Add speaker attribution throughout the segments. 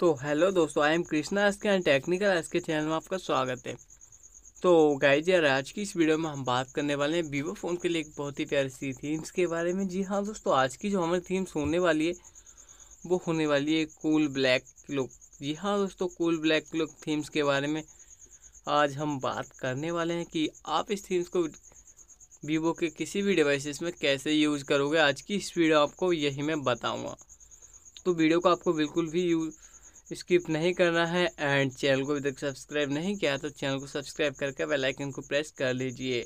Speaker 1: तो हेलो दोस्तों I am Krishna S K technical S K channel में आपका स्वागत है तो गाइज यार आज की इस वीडियो में हम बात करने वाले हैं वीवो फ़ोन के लिए एक बहुत ही प्यारी सी थीम्स के बारे में जी हाँ दोस्तों आज की जो हमारी थीम्स होने वाली है वो होने वाली है कूल ब्लैक लुक जी हाँ दोस्तों कूल ब्लैक लुक थीम्स के बारे में आज हम बात करने वाले हैं कि आप इस थीम्स को वीवो के किसी भी डिवाइसेस में कैसे यूज़ करोगे आज की इस वीडियो आपको यही मैं बताऊँगा तो वीडियो को आपको बिल्कुल भी यूज़ स्किप नहीं करना है एंड चैनल को अभी तक सब्सक्राइब नहीं किया तो चैनल को सब्सक्राइब करके बेल आइकन को प्रेस कर लीजिए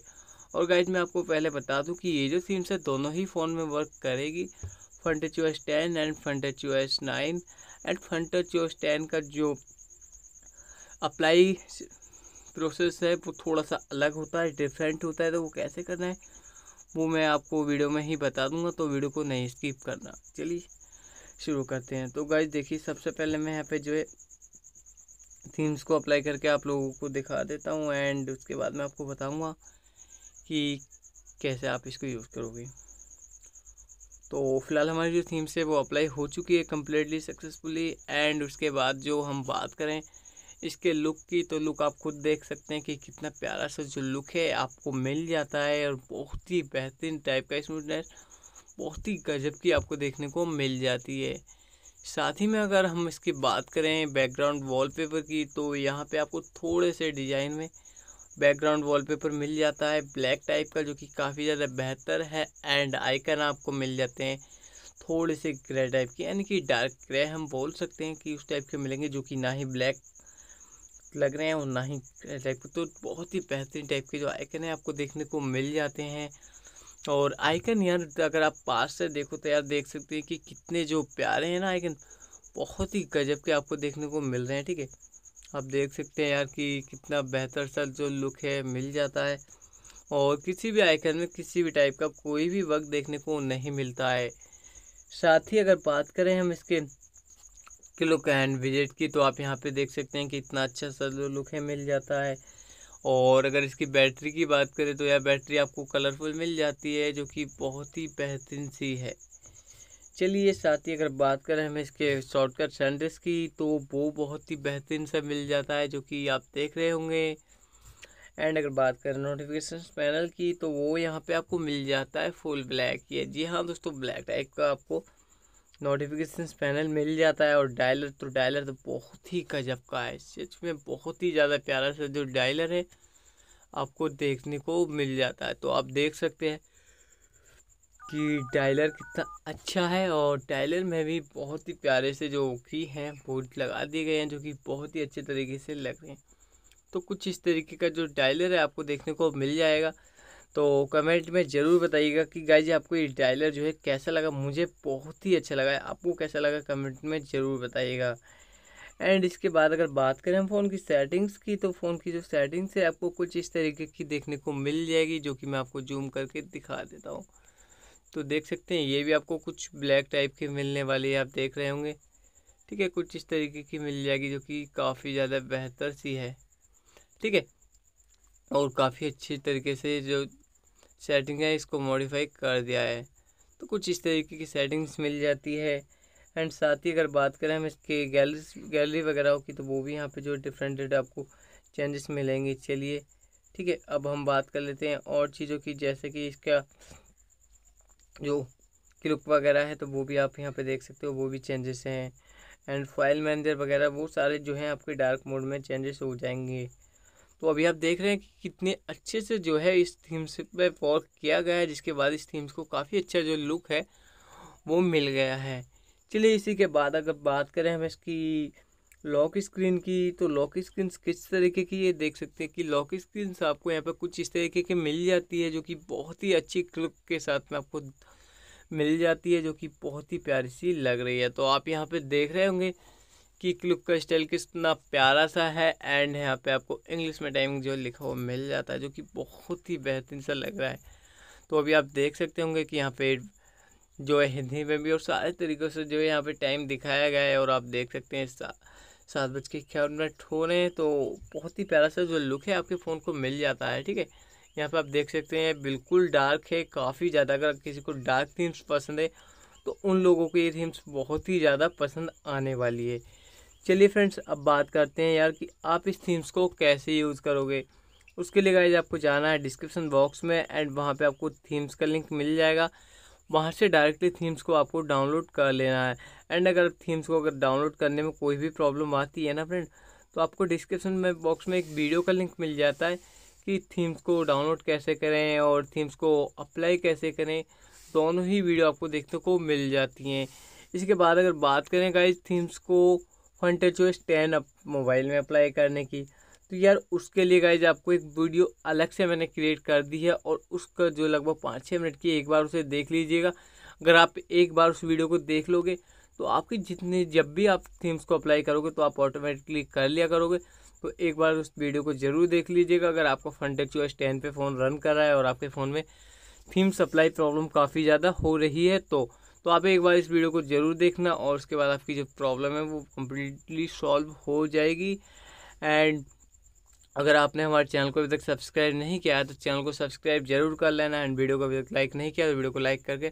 Speaker 1: और गाइज मैं आपको पहले बता दूं कि ये जो सिम्स है दोनों ही फ़ोन में वर्क करेगी Funtouch O S ten and H O S nine and Funtouch O S ten का जो अप्लाई प्रोसेस है वो थोड़ा सा अलग होता है डिफरेंट होता है तो वो कैसे करना है वो मैं आपको वीडियो में ही बता दूंगा तो वीडियो को नहीं स्किप करना चलिए शुरू करते हैं तो गाइज देखिए सबसे पहले मैं यहाँ पे जो है थीम्स को अप्लाई करके आप लोगों को दिखा देता हूँ एंड उसके बाद मैं आपको बताऊँगा कि कैसे आप इसको यूज़ करोगे तो फिलहाल हमारी जो थीम्स है वो अप्लाई हो चुकी है कम्प्लीटली सक्सेसफुली एंड उसके बाद जो हम बात करें इसके लुक की तो लुक आप खुद देख सकते हैं कि कितना प्यारा सा जो लुक है आपको मिल जाता है और बहुत ही बेहतरीन टाइप का स्मूथनेस बहुत ही गजब की आपको देखने को मिल जाती है साथ ही में अगर हम इसकी बात करें बैकग्राउंड वॉलपेपर की तो यहाँ पे आपको थोड़े से डिज़ाइन में बैकग्राउंड वॉलपेपर मिल जाता है ब्लैक टाइप का जो कि काफ़ी ज़्यादा बेहतर है एंड आइकन आपको मिल जाते हैं थोड़े से ग्रे टाइप के यानी कि डार्क ग्रे हम बोल सकते हैं कि उस टाइप के मिलेंगे जो कि ना ही ब्लैक लग रहे हैं और ना ही टाइप के तो बहुत ही बेहतरीन टाइप के जो आइकन है आपको देखने को मिल जाते हैं और आइकन यार अगर आप पास से देखो तो यार देख सकते हैं कि कितने जो प्यारे हैं ना आइकन बहुत ही गजब के आपको देखने को मिल रहे हैं ठीक है आप देख सकते हैं यार कि कितना बेहतर सा जो लुक है मिल जाता है और किसी भी आइकन में किसी भी टाइप का कोई भी वक्त देखने को नहीं मिलता है साथ ही अगर बात करें हम इसके क्लिक एंड विजिट की तो आप यहाँ पे देख सकते हैं कि इतना अच्छा सा जो लुक है मिल जाता है और अगर इसकी बैटरी की बात करें तो यह बैटरी आपको कलरफुल मिल जाती है जो कि बहुत ही बेहतरीन सी है चलिए साथ ही अगर बात करें हमें इसके शॉर्टकट सैंडस की तो वो बहुत ही बेहतरीन सा मिल जाता है जो कि आप देख रहे होंगे एंड अगर बात करें नोटिफिकेशन पैनल की तो वो यहाँ पे आपको मिल जाता है फुल ब्लैक ये जी हाँ दोस्तों ब्लैक टाइप का आपको नोटिफिकेशन पैनल मिल जाता है और डायलर तो डायलर तो बहुत ही गजब का है सच में बहुत ही ज़्यादा प्यारा सा जो डायलर है आपको देखने को मिल जाता है तो आप देख सकते हैं कि डायलर कितना अच्छा है और डायलर में भी बहुत ही प्यारे से जो की हैं वो लगा दिए गए हैं जो कि बहुत ही अच्छे तरीके से लग रहे हैं तो कुछ इस तरीके का जो डायलर है आपको देखने को मिल जाएगा तो कमेंट में ज़रूर बताइएगा कि जी आपको ये डायलर जो है कैसा लगा मुझे बहुत ही अच्छा लगा आपको कैसा लगा कमेंट में ज़रूर बताइएगा एंड इसके बाद अगर बात करें हम फ़ोन की सेटिंग्स की तो फ़ोन की जो सेटिंग्स है आपको कुछ इस तरीके की देखने को मिल जाएगी जो कि मैं आपको जूम करके दिखा देता हूँ तो देख सकते हैं ये भी आपको कुछ ब्लैक टाइप के मिलने वाली है आप देख रहे होंगे ठीक है कुछ इस तरीके की मिल जाएगी जो कि काफ़ी ज़्यादा बेहतर सी है ठीक है और काफ़ी अच्छे तरीके से जो सेटिंग है इसको मॉडिफाई कर दिया है तो कुछ इस तरीके की सेटिंग्स मिल जाती है एंड साथ ही अगर बात करें हम इसके गैलरी गैलरी वगैरह की तो वो भी यहाँ पे जो डिफरेंट डेट आपको चेंजेस मिलेंगे चलिए ठीक है अब हम बात कर लेते हैं और चीज़ों की जैसे कि इसका जो क्लिप वगैरह है तो वो भी आप यहाँ पे देख सकते हो वो भी चेंजेस हैं एंड फाइल मैनेजर वगैरह वो सारे जो हैं आपके डार्क मोड में चेंजेस हो जाएंगे तो अभी आप देख रहे हैं कि कितने अच्छे से जो है इस थीम्स पे वर्क किया गया है जिसके बाद इस थीम्स को काफ़ी अच्छा जो लुक है वो मिल गया है चलिए इसी के बाद अगर बात करें हम इसकी लॉक स्क्रीन की तो लॉक स्क्रीन किस तरीके की ये देख सकते हैं कि लॉक स्क्रीन आपको यहाँ पर कुछ इस तरीके की मिल जाती है जो कि बहुत ही अच्छी क्लुक के साथ में आपको मिल जाती है जो कि बहुत ही प्यारी सी लग रही है तो आप यहाँ पर देख रहे होंगे कि लुक का स्टाइल कितना प्यारा सा है एंड यहाँ पे आपको इंग्लिश में टाइमिंग जो लिखा हुआ मिल जाता है जो कि बहुत ही बेहतरीन सा लग रहा है तो अभी आप देख सकते होंगे कि यहाँ पे जो है हिंदी में भी और सारे तरीक़ों से जो है यहाँ पे टाइम दिखाया गया है और आप देख सकते हैं सात बज के इक्यावन मिनट हो रहे हैं तो बहुत ही प्यारा सा जो लुक है आपके फ़ोन को मिल जाता है ठीक है यहाँ पर आप देख सकते हैं बिल्कुल डार्क है काफ़ी ज़्यादा अगर किसी को डार्क थीम्स पसंद है तो उन लोगों को ये थीम्स बहुत ही ज़्यादा पसंद आने वाली है चलिए फ्रेंड्स अब बात करते हैं यार कि आप इस थीम्स को कैसे यूज़ करोगे उसके लिए गाइज आपको जाना है डिस्क्रिप्शन बॉक्स में एंड वहाँ पे आपको थीम्स का लिंक मिल जाएगा वहाँ से डायरेक्टली थीम्स को आपको डाउनलोड कर लेना है एंड अगर थीम्स को अगर डाउनलोड करने में कोई भी प्रॉब्लम आती है ना फ्रेंड तो आपको डिस्क्रिप्शन में बॉक्स में एक वीडियो का लिंक मिल जाता है कि थीम्स को डाउनलोड कैसे करें और थीम्स को अप्लाई कैसे करें दोनों ही वीडियो आपको देखने को मिल जाती हैं इसके बाद अगर बात करें गाइज थीम्स को फंट है चॉइस टेन अप मोबाइल में अप्लाई करने की तो यार उसके लिए गाइज आपको एक वीडियो अलग से मैंने क्रिएट कर दी है और उसका जो लगभग पाँच छः मिनट की एक बार उसे देख लीजिएगा अगर आप एक बार उस वीडियो को देख लोगे तो आपकी जितने जब भी आप थीम्स को अप्लाई करोगे तो आप ऑटोमेटिकली कर लिया करोगे तो एक बार उस वीडियो को ज़रूर देख लीजिएगा अगर आपको फ्रंट फंटेक चॉइस टेन पे फ़ोन रन कर रहा है और आपके फ़ोन में थीम्स अप्लाई प्रॉब्लम काफ़ी ज़्यादा हो रही है तो तो आप एक बार इस वीडियो को ज़रूर देखना और उसके बाद आपकी जो प्रॉब्लम है वो कम्प्लीटली सॉल्व हो जाएगी एंड अगर आपने हमारे चैनल को अभी तक सब्सक्राइब नहीं किया है तो चैनल को सब्सक्राइब जरूर कर लेना एंड वीडियो को अभी तक लाइक नहीं किया तो वीडियो को लाइक करके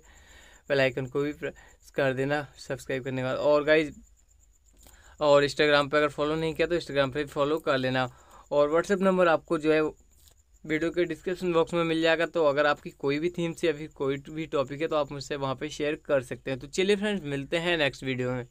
Speaker 1: बेल आइकन को भी प्रेस कर देना सब्सक्राइब करने के बाद और गाइज और इंस्टाग्राम पर अगर फॉलो नहीं किया तो इंस्टाग्राम पर भी फॉलो कर लेना और व्हाट्सएप नंबर आपको जो है वीडियो के डिस्क्रिप्शन बॉक्स में मिल जाएगा तो अगर आपकी कोई भी थीम्स या फिर कोई भी टॉपिक है तो आप मुझसे वहाँ पर शेयर कर सकते हैं तो चलिए फ्रेंड्स मिलते हैं नेक्स्ट वीडियो में